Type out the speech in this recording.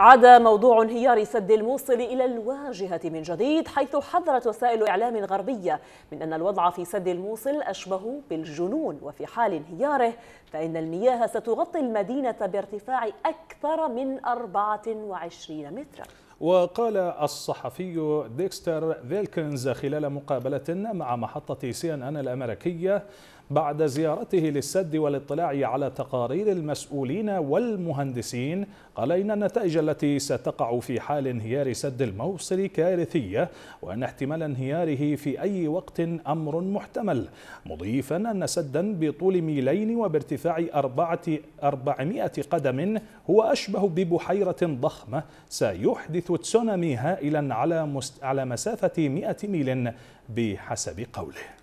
عاد موضوع انهيار سد الموصل إلى الواجهة من جديد حيث حذرت وسائل إعلام غربية من أن الوضع في سد الموصل أشبه بالجنون وفي حال انهياره فإن المياه ستغطي المدينة بارتفاع أكثر من 24 متراً وقال الصحفي ديكستر فيلكنز خلال مقابلة مع محطة سي ان ان الأمريكية بعد زيارته للسد والاطلاع على تقارير المسؤولين والمهندسين قال إن النتائج التي ستقع في حال انهيار سد الموصل كارثية وأن احتمال انهياره في أي وقت أمر محتمل مضيفا أن سدا بطول ميلين وبارتفاع 400 قدم هو أشبه ببحيرة ضخمة سيحدث حيث تسونامي هائلا على, على مسافة 100 ميل بحسب قوله